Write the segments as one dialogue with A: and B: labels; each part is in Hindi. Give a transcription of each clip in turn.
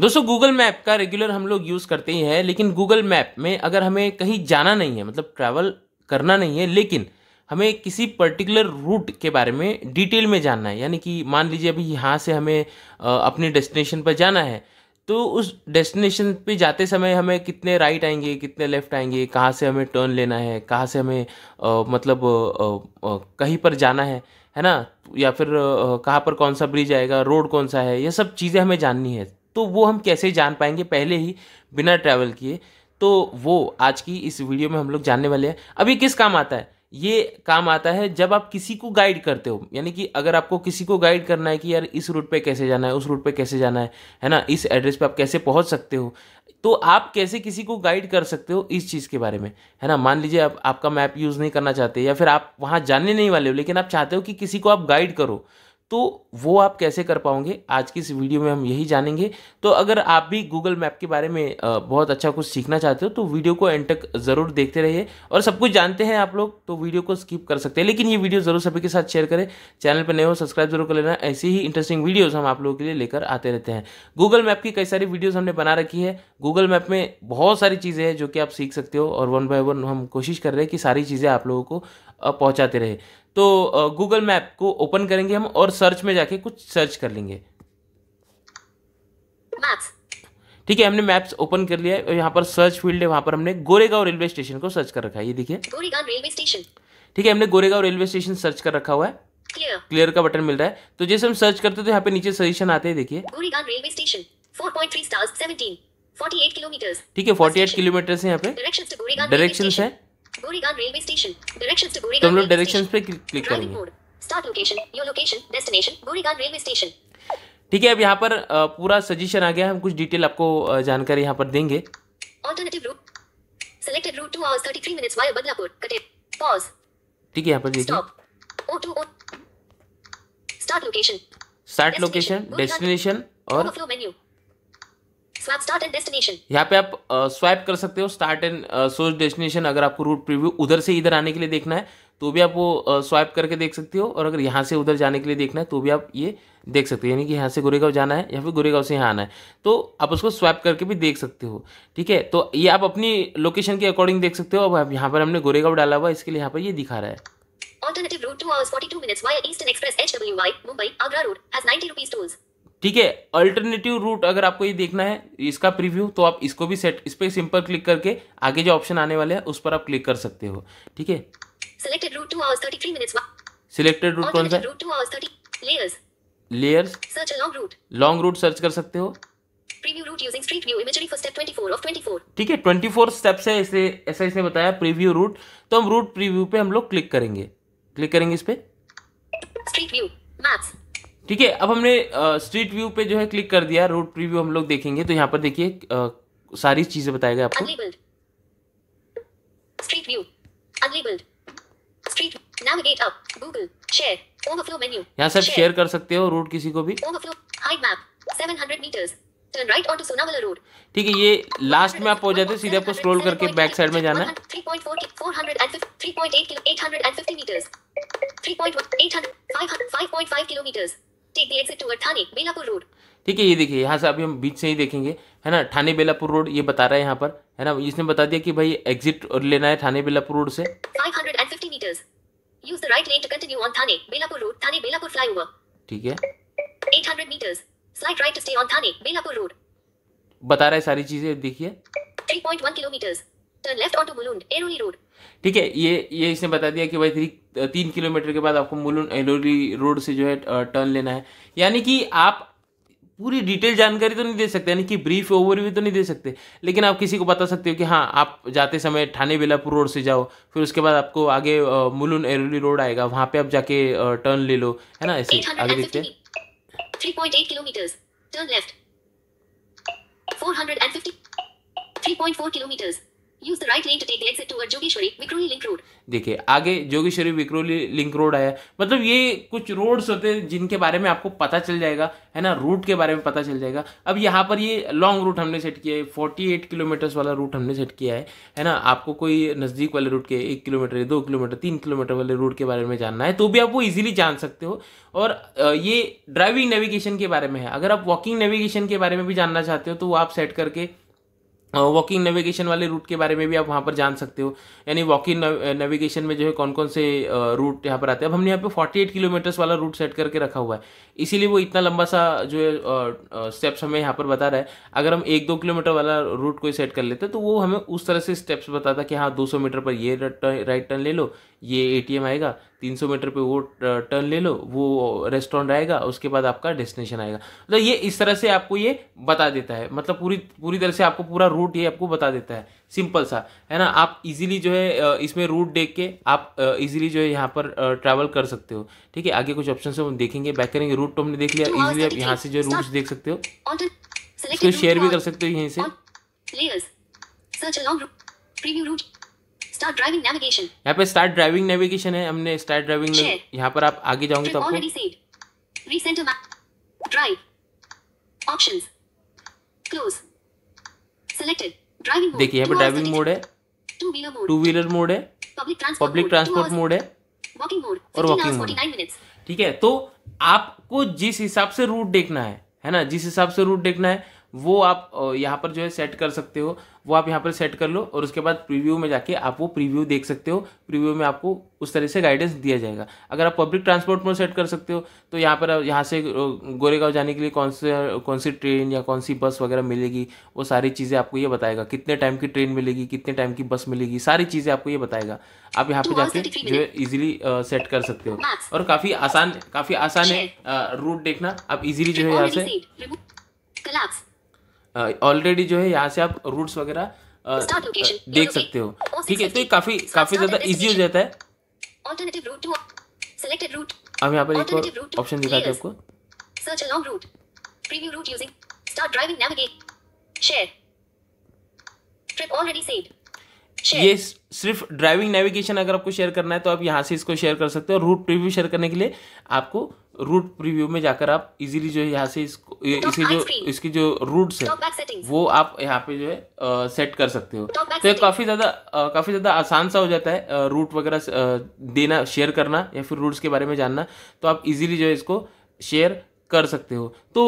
A: दोस्तों गूगल मैप का रेगुलर हम लोग यूज़ करते ही है लेकिन गूगल मैप में अगर हमें कहीं जाना नहीं है मतलब ट्रैवल करना नहीं है लेकिन हमें किसी पर्टिकुलर रूट के बारे में डिटेल में जानना है यानी कि मान लीजिए अभी यहाँ से हमें अपने डेस्टिनेशन पर जाना है तो उस डेस्टिनेशन पे जाते समय हमें कितने राइट आएंगे कितने लेफ़्ट आएंगे कहाँ से हमें टर्न लेना है कहाँ से हमें आ, मतलब आ, आ, कहीं पर जाना है है ना या फिर कहाँ पर कौन सा ब्रिज आएगा रोड कौन सा है ये सब चीज़ें हमें जाननी है तो वो हम कैसे जान पाएंगे पहले ही बिना ट्रैवल किए तो वो आज की इस वीडियो में हम लोग जानने वाले हैं अब ये किस काम आता है ये काम आता है जब आप किसी को गाइड करते हो यानी कि अगर आपको किसी को गाइड करना है कि यार इस रूट पे कैसे जाना है उस रूट पे कैसे जाना है है ना इस एड्रेस पे आप कैसे पहुंच सकते हो तो आप कैसे किसी को गाइड कर सकते हो इस चीज़ के बारे में है ना मान लीजिए आप आपका मैप यूज़ नहीं करना चाहते या फिर आप वहाँ जानने नहीं वाले हो लेकिन आप चाहते हो कि किसी को आप गाइड करो तो वो आप कैसे कर पाओगे आज की इस वीडियो में हम यही जानेंगे तो अगर आप भी गूगल मैप के बारे में बहुत अच्छा कुछ सीखना चाहते हो तो वीडियो को एंड तक ज़रूर देखते रहिए और सब कुछ जानते हैं आप लोग तो वीडियो को स्किप कर सकते हैं लेकिन ये वीडियो ज़रूर सभी के साथ शेयर करें चैनल पर नए हो सब्सक्राइब जरूर कर लेना ऐसी ही इंटरेस्टिंग वीडियोज़ हम आप लोगों के लिए लेकर आते रहते हैं गूगल मैप की कई सारी वीडियोज़ हमने बना रखी है गूगल मैप में बहुत सारी चीज़ें हैं जो कि आप सीख सकते हो और वन बाय वन हम कोशिश कर रहे हैं कि सारी चीज़ें आप लोगों को पहुँचाते रहे तो गूगल मैप को ओपन करेंगे हम और सर्च में जाके कुछ सर्च कर लेंगे ठीक है हमने मैप्स ओपन कर लिया है और यहाँ पर सर्च फील्ड है वहां पर हमने गोरेगांव रेलवे स्टेशन को सर्च कर रखा है ये देखिए
B: रेलवे स्टेशन
A: ठीक है हमने गोरेगांव रेलवे स्टेशन सर्च कर रखा हुआ है क्लियर का बटन मिल रहा है तो जैसे हम सर्च करते तो यहाँ पे नीचे सजेशन आते हैं देखिए
B: railway station four stars 17 kilometre
A: ठीक है 48 किलोमीटर है यहाँ
B: पे डायरेक्शन है Goregaon railway station directions to Goregaon तुम लोग डायरेक्शंस
A: पे क्लिक करेंगे
B: start location your location destination Goregaon railway station
A: ठीक है अब यहाँ पर पूरा सजेशन आ गया हम कुछ डिटेल आपको जानकारी यहाँ पर देंगे
B: alternative route selected route 2 hours 33 minutes via Badlapur कटे पॉज
A: ठीक है यहाँ पर देखिए
B: ओ टू ओ start location
A: start location destination और
B: मेन्यू यहाँ
A: पे आप स्वाइप कर सकते हो स्टार्ट एंड सोच डेस्टिनेशन अगर आपको रूट प्रीव्यू उधर से इधर आने के लिए देखना है तो भी आप वो स्वाइप करके देख सकते हो और अगर यहाँ से उधर जाने के लिए देखना है तो भी आप ये देख सकते हो यानी कि यहाँ से गोरेगांव जाना है या फिर गोरेगांव से यहाँ आना है तो आप उसको स्वाइप करके भी देख सकते हो ठीक है तो ये आप अपनी लोकेशन के अकॉर्डिंग देख सकते हो अब यहाँ पर हमने गोरेगांव डाला हुआ इसके लिए यहाँ पर ये दिखा रहा है
B: Alternative route 2 hours 42 minutes via Eastern Express HWY, Mumbai, Agra Road, has 90 rupees tolls.
A: ठीक है अल्टरनेटिव रूट अगर आपको ये देखना है इसका प्रीव्यू तो आप इसको भी सेट इस पर सिंपल क्लिक करके आगे जो ऑप्शन आने वाले हैं उस पर आप क्लिक कर सकते हो ठीक है सिलेक्टेड रूट रूट कौन
B: सा
A: लेयर्स लॉन्ग रूट सर्च कर सकते हो ठीक है ट्वेंटी फोर स्टेप्स है इसे ऐसा इसने बताया प्रीव्यू रूट तो हम रूट प्रीव्यू पे हम लोग क्लिक करेंगे क्लिक करेंगे इस पे
B: स्ट्रीट व्यू मैप्स
A: ठीक है अब हमने स्ट्रीट व्यू पे जो है क्लिक कर दिया रोड प्रीव्यू हम लोग देखेंगे तो यहाँ पर देखिए सारी चीजें बताएगा आपको
B: यहाँ व्यू अगली शेयर
A: कर सकते हो रोड किसी को भी ठीक है ये लास्ट में आप पहुंच जाते सीधे आपको स्क्रॉल करके बैक साइड में जाना है
B: 3.4 450 मीटर्स 5.5 किलोमीटर्स ठीक
A: है ये देखिए यहाँ से अभी हम बीच से ही देखेंगे है ना ठाणे बेलापुर रोड ये बता रहा है यहाँ पर है ना इसने बता दिया कि भाई एग्जिट लेना है थाने बेलापुर रोड से ठीक है 800 बता रहा है सारी चीजें देखिए
B: 3.1 किलोमीटर्स ठीक
A: है ये ये इसने बता दिया कि भाई थ्री तीन किलोमीटर के बाद आपको मुलुन एलोरी रोड से जो है टर्न लेना है यानी कि आप पूरी डिटेल जानकारी तो नहीं दे सकते यानी कि ब्रीफ ओवरव्यू तो नहीं दे सकते लेकिन आप किसी को बता सकते हो कि हाँ आप जाते समय ठाणे बेलापुर रोड से जाओ फिर उसके बाद आपको आगे मुलुन एरोली रोड आएगा वहाँ पे आप जाके टर्न ले लो है ना ऐसे आगे देखते
B: हैं turn left four hundred and fifty three point four kilometres
A: देखिए आगे जोगेश्वरी विक्रोली लिंक रोड आया मतलब ये कुछ रोड्स होते हैं जिनके बारे में आपको पता चल जाएगा है ना रूट के बारे में पता चल जाएगा अब यहाँ पर ये लॉन्ग रूट हमने सेट किया है फोर्टी एट किलोमीटर्स वाला रूट हमने सेट किया है है ना आपको कोई नज़दीक वाले रूट के एक किलोमीटर दो किलोमीटर तीन किलोमीटर वाले रूट के बारे में जानना है तो भी आप वो ईजिली जान सकते हो और ये ड्राइविंग नेविगेशन के बारे में है अगर आप वॉकिंग नेविगेशन के बारे में भी जानना चाहते हो तो वो आप सेट करके वॉकिंग नेविगेशन वाले रूट के बारे में भी आप वहाँ पर जान सकते हो यानी वॉकिंग नेविगेशन में जो है कौन कौन से रूट यहाँ पर आते हैं अब हमने यहाँ पे 48 किलोमीटर्स वाला रूट सेट करके रखा हुआ है इसीलिए वो इतना लंबा सा जो है स्टेप्स हमें यहाँ पर बता रहा है अगर हम एक दो किलोमीटर वाला रूट कोई सेट कर लेते तो वो हमें उस तरह से स्टेप्स बताता कि हाँ दो मीटर पर ये राइट टर्न ले लो ये ए आएगा तीन सौ मीटर पे वो टर्न ले लो वो रेस्टोरेंट आएगा उसके बाद आपका डेस्टिनेशन आएगा मतलब तो ये इस तरह से आपको ये बता देता है मतलब पूरी पूरी तरह से आपको पूरा रूट ये आपको बता देता है सिंपल सा है ना आप इजीली जो है इसमें रूट देख के आप इजीली जो है यहाँ पर ट्रैवल कर सकते हो ठीक है आगे कुछ ऑप्शन हम देखेंगे बैक करेंगे रूट तो हमने देख लिया इजिली आप यहाँ से जो रूट देख सकते हो
B: इसको शेयर भी कर सकते हो यहीं से यहाँ
A: पे स्टार्ट ड्राइविंग नेविगेशन है हमने स्टार्ट ड्राइविंग में यहाँ पर आप आगे जाओगे तो
B: आपको drive options close selected driving देखिए यहाँ पे ड्राइविंग मोड है टू व्हीलर मोड है पब्लिक ट्रांसपोर्ट मोड है और वॉकिंग मोड
A: ठीक है तो आपको जिस हिसाब से रूट देखना है है ना जिस हिसाब से रूट देखना है वो आप यहाँ पर जो है सेट कर सकते हो वो आप यहाँ पर सेट कर लो और उसके बाद प्रीव्यू में जाके आप वो प्रीव्यू देख सकते हो प्रीव्यू में आपको उस तरह से गाइडेंस दिया जाएगा अगर आप पब्लिक ट्रांसपोर्ट में सेट कर सकते हो तो यहाँ पर यहाँ से गोरेगांव जाने के लिए कौन से कौन सी ट्रेन या कौन सी बस वगैरह मिलेगी वो सारी चीज़ें आपको ये बताएगा कितने टाइम की ट्रेन मिलेगी कितने टाइम की बस मिलेगी सारी चीज़ें आपको ये बताएगा आप यहाँ पर जाके जो है ईजिली सेट कर सकते हो और काफ़ी आसान काफ़ी आसान है रूट देखना आप इजीली जो है यहाँ
B: से
A: ऑलरेडी जो है यहाँ से आप रूट्स वगैरह देख सकते हो ठीक है तो ये काफ़ी काफ़ी ज़्यादा इजी हो जाता है अब यहाँ पर एक और ऑप्शन दिखाते हैं आपको
B: search along route preview route using start driving navigate share trip already saved
A: ये सिर्फ ड्राइविंग नेविगेशन अगर आपको शेयर करना है तो आप यहाँ से इसको शेयर कर सकते हो रूट प्रीव्यू शेयर करने के लिए आपको रूट प्रीव्यू में जाकर आप इजीली जो है यहाँ से इसको इसकी जो इसकी जो रूट्स है वो आप यहाँ पे जो है सेट कर सकते हो तो ये काफ़ी ज़्यादा काफ़ी ज़्यादा आसान सा हो जाता है रूट वगैरह देना शेयर करना या फिर रूट्स के बारे में जानना तो आप इजीली जो है इसको शेयर कर सकते हो तो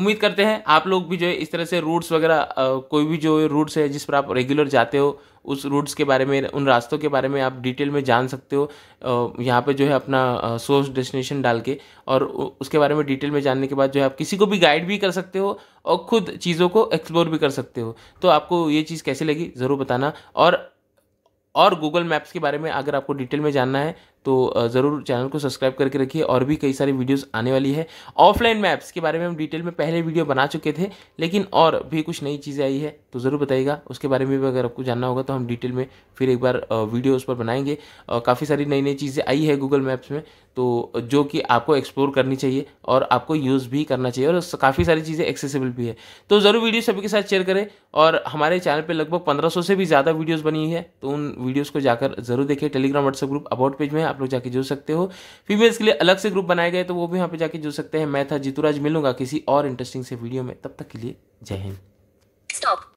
A: उम्मीद करते हैं आप लोग भी जो है इस तरह से रूट्स वगैरह कोई भी जो रूट्स है जिस पर आप रेगुलर जाते हो उस रूट्स के बारे में उन रास्तों के बारे में आप डिटेल में जान सकते हो यहाँ पे जो है अपना सोर्स डेस्टिनेशन डाल के और उसके बारे में डिटेल में जानने के बाद जो है आप किसी को भी गाइड भी कर सकते हो और ख़ुद चीज़ों को एक्सप्लोर भी कर सकते हो तो आपको ये चीज़ कैसी लगी ज़रूर बताना और और गूगल मैप्स के बारे में अगर आपको डिटेल में जानना है तो ज़रूर चैनल को सब्सक्राइब करके रखिए और भी कई सारी वीडियोस आने वाली है ऑफलाइन मैप्स के बारे में हम डिटेल में पहले वीडियो बना चुके थे लेकिन और भी कुछ नई चीज़ें आई है तो ज़रूर बताइएगा उसके बारे में भी अगर आपको जानना होगा तो हम डिटेल में फिर एक बार वीडियो उस पर बनाएंगे काफ़ी सारी नई नई चीज़ें आई है गूगल मैप्स में तो जो कि आपको एक्सप्लोर करनी चाहिए और आपको यूज़ भी करना चाहिए और काफ़ी सारी चीज़ें एक्सेसिबल भी है तो ज़रूर वीडियो सभी के साथ शेयर करें और हमारे चैनल पर लगभग पंद्रह से भी ज़्यादा वीडियोज़ बनी है तो उन वीडियोज़ को जाकर ज़रूर देखें Telegram WhatsApp group about page में आप लोग जाकर जुड़ सकते हो फीमेल्स के लिए अलग से ग्रुप बनाए गए तो वो भी यहाँ पर जाकर जुड़ सकते हैं मैं था जीतूराज मिलूंगा किसी और इंटरेस्टिंग से वीडियो में तब तक के लिए
B: जय हिंद स्टॉप